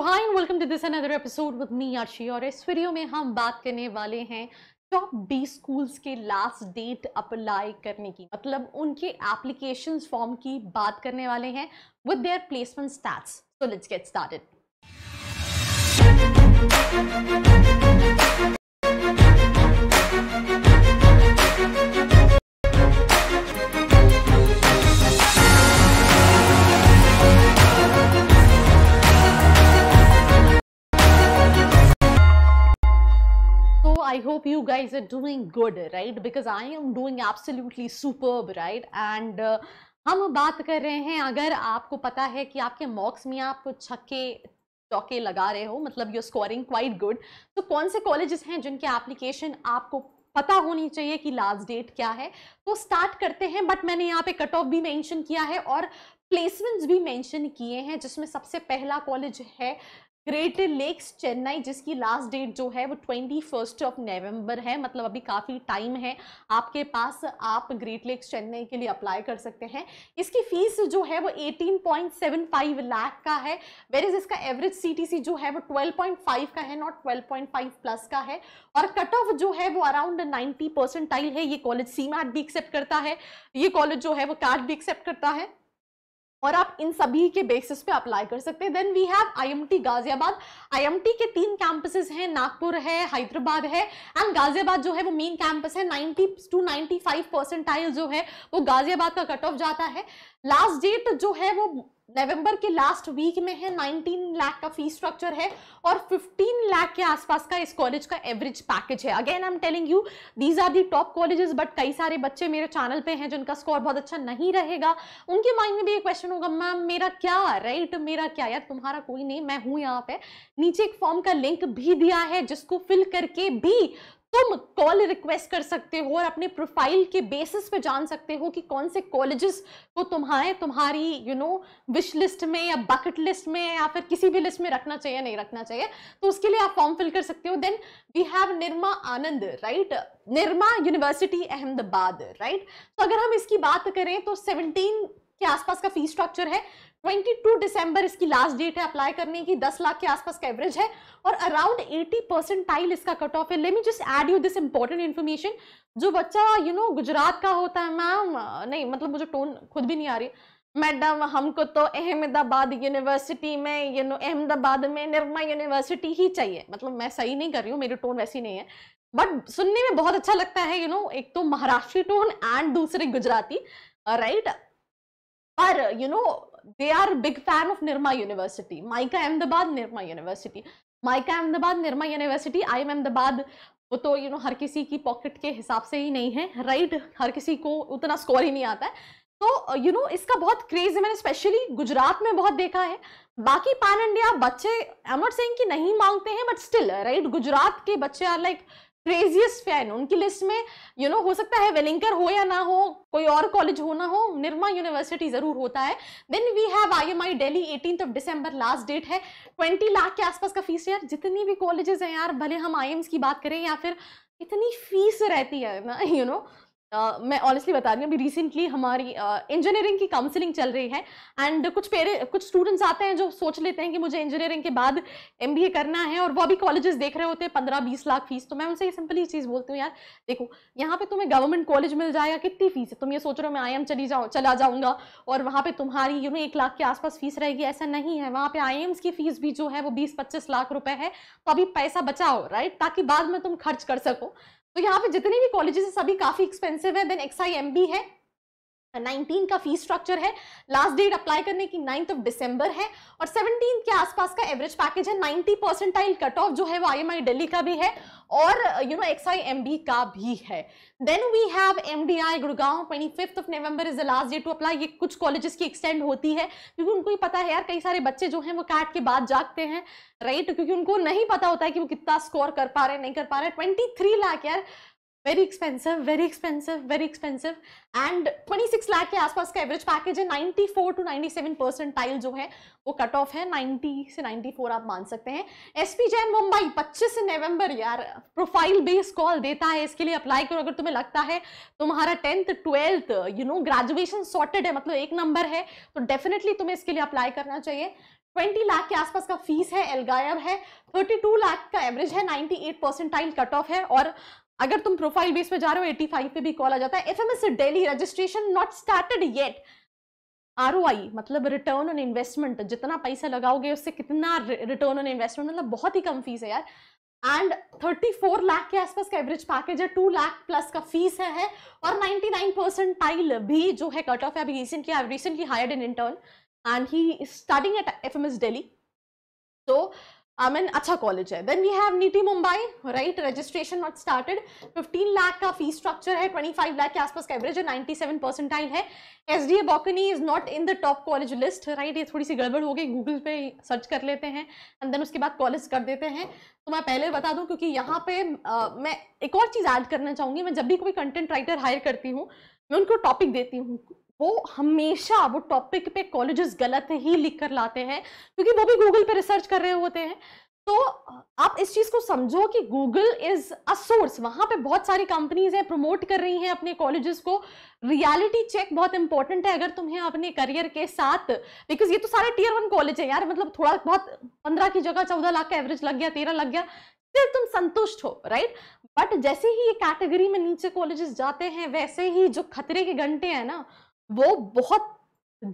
So hi and welcome to this another episode with me Ashi और इस video में हम बात करने वाले हैं टॉप बी स्कूल्स के लास्ट डेट अप्लाई करने की मतलब उनके एप्लीकेशन फॉर्म की बात करने वाले हैं with their placement stats so let's get started I hope you guys are doing good, right? Because I am doing absolutely superb, right? And uh, हम बात कर रहे हैं अगर आपको पता है कि आपके मॉक्स में आप छक्के चौके लगा रहे हो मतलब यू स्कोरिंग क्वाइट गुड तो कौन से कॉलेजेस हैं जिनके एप्लीकेशन आपको पता होनी चाहिए कि लास्ट डेट क्या है तो स्टार्ट करते हैं बट मैंने यहाँ पे कट ऑफ भी मेंशन किया है और प्लेसमेंट्स भी मेंशन किए हैं जिसमें सबसे पहला कॉलेज है ग्रेटर लेक्स चेन्नई जिसकी लास्ट डेट जो है वो ट्वेंटी फर्स्ट ऑफ नवंबर है मतलब अभी काफ़ी टाइम है आपके पास आप ग्रेट लेक्स चेन्नई के लिए अप्लाई कर सकते हैं इसकी फीस जो है वो eighteen point seven five lakh का है वेर इज इसका एवरेज सीटीसी जो है वो ट्वेल्व पॉइंट फाइव का है not twelve point five plus का है और कट ऑफ जो है वो अराउंड नाइन्टी परसेंटाइल है ये कॉलेज सी भी एक्सेप्ट करता है ये कॉलेज जो है वो कार्ड भी एक्सेप्ट करता है और आप इन सभी के बेसिस पे अप्लाई कर सकते हैं then we have IMT Ghaziabad IMT के तीन कैंपसेस हैं नागपुर है हैदराबाद है एंड गाजियाबाद जो है वो मेन कैंपस है 90 टू 95 परसेंटाइल जो है वो गाजियाबाद का कट ऑफ जाता है लास्ट डेट जो है वो नवंबर के लास्ट वीक में है 19 लाख का फी स्ट्रक्चर है और 15 लाख के आसपास का इस कॉलेज का एवरेज पैकेज है again I am telling you these are the top colleges but कई सारे बच्चे मेरे चैनल पे हैं जिनका स्कोर बहुत अच्छा नहीं रहेगा उनके माइंड में भी एक क्वेश्चन होगा मैम मेरा क्या राइट मेरा क्या यार तुम्हारा कोई नहीं मैं हूँ यहाँ पे नीचे एक फॉर्म का लिंक भी दिया है जिसको फिल करके भी तुम कॉल रिक्वेस्ट कर सकते हो और अपने प्रोफाइल के बेसिस पे जान सकते हो कि कौन से कॉलेजेस को तुम्हारे तुम्हारी यू नो विश लिस्ट में या बकेट लिस्ट में या फिर किसी भी लिस्ट में रखना चाहिए नहीं रखना चाहिए तो उसके लिए आप फॉर्म फिल कर सकते हो then we have Nirma Anand right Nirma University Ahmedabad right तो अगर हम इसकी बात करें तो सेवनटीन के आसपास का फी स्ट्रक्चर है 22 दिसंबर इसकी लास्ट डेट है अप्लाई करने की 10 लाख के आसपास का एवरेज है और अराउंड 80 परसेंटाइल इसका कट ऑफ है let me just add you this important information जो बच्चा यू you नो know, गुजरात का होता है मैम नहीं मतलब मुझे टोन खुद भी नहीं आ रही मैडम हमको तो अहमदाबाद यूनिवर्सिटी में यू नो अहमदाबाद में निर्मा यूनिवर्सिटी ही चाहिए मतलब मैं सही नहीं कर रही हूँ मेरी टोन वैसी नहीं है बट सुनने में बहुत अच्छा लगता है यू you नो know, एक तो महाराष्ट्री टोन एंड दूसरे Gujarati right right? are, you know, they are big fan of Nirma University. Micah Ahmedabad, Nirma University. Micah Ahmedabad, Nirma University, I am Ahmedabad. वो तो यू you नो know, हर किसी की pocket के हिसाब से ही नहीं है राइट right? हर किसी को उतना स्कोर ही नहीं आता है तो यू you नो know, इसका बहुत क्रेज है मैंने स्पेशली गुजरात में बहुत देखा है बाकी पैन इंडिया बच्चे आई एम नॉट सेइंग कि नहीं मांगते हैं बट स्टिल राइट गुजरात के बच्चे are like like, craziest fan उनकी लिस्ट में यू you नो know, हो सकता है वेलिंकर हो या ना हो कोई और कॉलेज हो ना हो निर्मा यूनिवर्सिटी ज़रूर होता है then we have I M I Delhi eighteen of December last date है ट्वेंटी लाख के आसपास का फीस यार जितनी भी कॉलेजेस हैं यार भले हम आई की बात करें या फिर इतनी फीस रहती है ना यू you नो know, मैं ऑनेस्टली बता रही हूँ अभी रिसेंटली हमारी इंजीनियरिंग uh, की काउंसलिंग चल रही है एंड कुछ पेरे कुछ स्टूडेंट्स आते हैं जो सोच लेते हैं कि मुझे इंजीनियरिंग के बाद एम करना है और वो अभी कॉलेजेस देख रहे होते हैं पंद्रह बीस लाख फीस तो मैं उनसे ये सिंपली चीज़ बोलती हूँ यार देखो यहाँ पे तुम्हें गवर्नमेंट कॉलेज मिल जाएगा कितनी फीस है तुम ये सोच रहे हो मैं आई चली जाऊँ चला जाऊँगा और वहाँ पर तुम्हारी यू नो एक लाख के आसपास फीस रहेगी ऐसा नहीं है वहाँ पर आई की फीस भी जो है वो बीस पच्चीस लाख रुपये है तो अभी पैसा बचाओ राइट ताकि बाद में तुम खर्च कर सको तो यहाँ पे जितने भी कॉलेजेस है सभी काफ़ी एक्सपेंसिव है देन एक्स है 19 का फी स्ट्रक्चर है लास्ट डेट अप्लाई करने की नाइन्थ ऑफ डिसम्बर है और 17 के आसपास का एवरेज पैकेज है 90 परसेंटाइल कट ऑफ जो है वो आई दिल्ली का भी है और you know X I M D का भी है then we have M D I Gurgaon twenty fifth of November is the last day to apply ये कुछ कॉलेजेस की एक्सटेंड होती है क्योंकि उनको ही पता है यार कई सारे बच्चे जो हैं वो कैट के बाद जागते हैं राइट right? क्योंकि उनको नहीं पता होता है कि वो कितना स्कोर कर पा रहे हैं नहीं कर पा रहे ट्वेंटी थ्री लाख यार very expensive very expensive very expensive and 26 lakh के आसपास का एवरेज पैकेज है 94 टू परसेंट परसेंटाइल जो है वो कट ऑफ है 90 से 94 आप मान सकते हैं एस पी जैन मुंबई पच्चीस नवंबर यार प्रोफाइल बेस्ड कॉल देता है इसके लिए अप्लाई करो अगर तुम्हें लगता है तुम्हारा tenth twelfth you know graduation sorted है मतलब एक नंबर है तो डेफिनेटली तुम्हें इसके लिए अप्लाई करना चाहिए 20 लाख के आसपास का फीस है एलगायब है 32 लाख का एवरेज है 98 परसेंटाइल कट ऑफ है और अगर तुम प्रोफाइल बेस पे जा रहे हो 85 पे भी कॉल आ जाता है FMS Delhi registration not started yet आर मतलब रिटर्न ऑन इन्वेस्टमेंट जितना पैसा लगाओगे उससे कितना रिटर्न ऑन इन्वेस्टमेंट मतलब बहुत ही कम फीस है यार एंड 34 लाख के आसपास का एवरेज पैकेज है 2 लाख प्लस का फीस है, है और 99 परसेंट टाइल भी जो है कट ऑफ है अभी रिसेंटली किया recently hired in intern and he starting at F M S Delhi तो आई मीन अच्छा कॉलेज है then we have NITIE Mumbai right registration not started 15 lakh का फीस स्ट्रक्चर है 25 लाख के आसपास का एवरेज है 97 परसेंटाइल है S D A Bocconi is not in the top college list right ये थोड़ी सी गड़बड़ हो गई गूगल पे सर्च कर लेते हैं एंड देन उसके बाद कॉलेज कर देते हैं तो मैं पहले बता दूँ क्योंकि यहाँ पे uh, मैं एक और चीज़ ऐड करना चाहूँगी मैं जब भी कोई कंटेंट राइटर हायर करती हूँ मैं उनको टॉपिक देती हूँ वो हमेशा वो टॉपिक पे कॉलेजेस गलत ही लिख कर लाते हैं क्योंकि वो भी गूगल पे रिसर्च कर रहे होते हैं तो आप इस चीज़ को समझो कि गूगल इज़ अ सोर्स वहां पे बहुत सारी कंपनीज हैं प्रमोट कर रही हैं अपने कॉलेजेस को रियलिटी चेक बहुत इंपॉर्टेंट है अगर तुम्हें अपने करियर के साथ बिकॉज ये तो सारे टीयर वन कॉलेज है यार मतलब थोड़ा बहुत पंद्रह की जगह चौदह लाख का एवरेज लग गया तेरह लग गया फिर तुम संतुष्ट हो राइट बट जैसे ही ये कैटेगरी में नीचे कॉलेजेस जाते हैं वैसे ही जो खतरे के घंटे हैं ना वो बहुत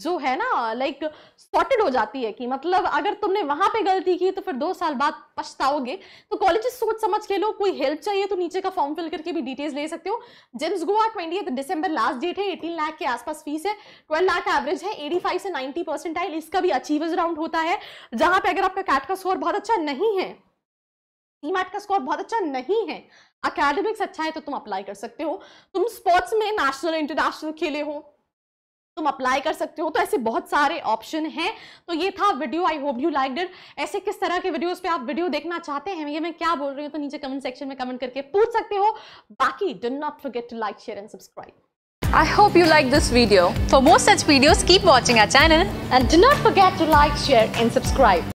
जो है ना लाइक like, सॉर्टेड हो जाती है कि मतलब अगर तुमने वहां पे गलती की तो फिर दो साल बाद पछताओगे तो कॉलेज सोच समझ के लो कोई हेल्प चाहिए तो नीचे का फॉर्म फिल करके भी डिटेल्स ले सकते हो GIM Goa twenty December last date है एटीन लाख के आसपास फीस है ट्वेल्व लाख एवरेज है एटी फाइव से नाइनटी परसेंट आई इसका भी अचीवर्स राउंड होता है जहां पे अगर आपका कैट का स्कोर बहुत अच्छा नहीं है सीमैट का स्कोर बहुत अच्छा नहीं है अकेडमिक्स अच्छा है तो तुम अप्लाई कर सकते हो तुम स्पोर्ट्स में नेशनल इंटरनेशनल खेले हो तुम अप्लाई कर सकते हो तो ऐसे बहुत सारे ऑप्शन हैं तो ये था video I hope you liked it ऐसे किस तरह के वीडियोस पे आप वीडियो देखना चाहते हैं ये मैं क्या बोल रही हूँ तो नीचे कमेंट सेक्शन में कमेंट करके पूछ सकते हो बाकी do not forget to like share and subscribe I hope you like this video. For more such videos, keep watching our channel and do not forget to like, share and subscribe.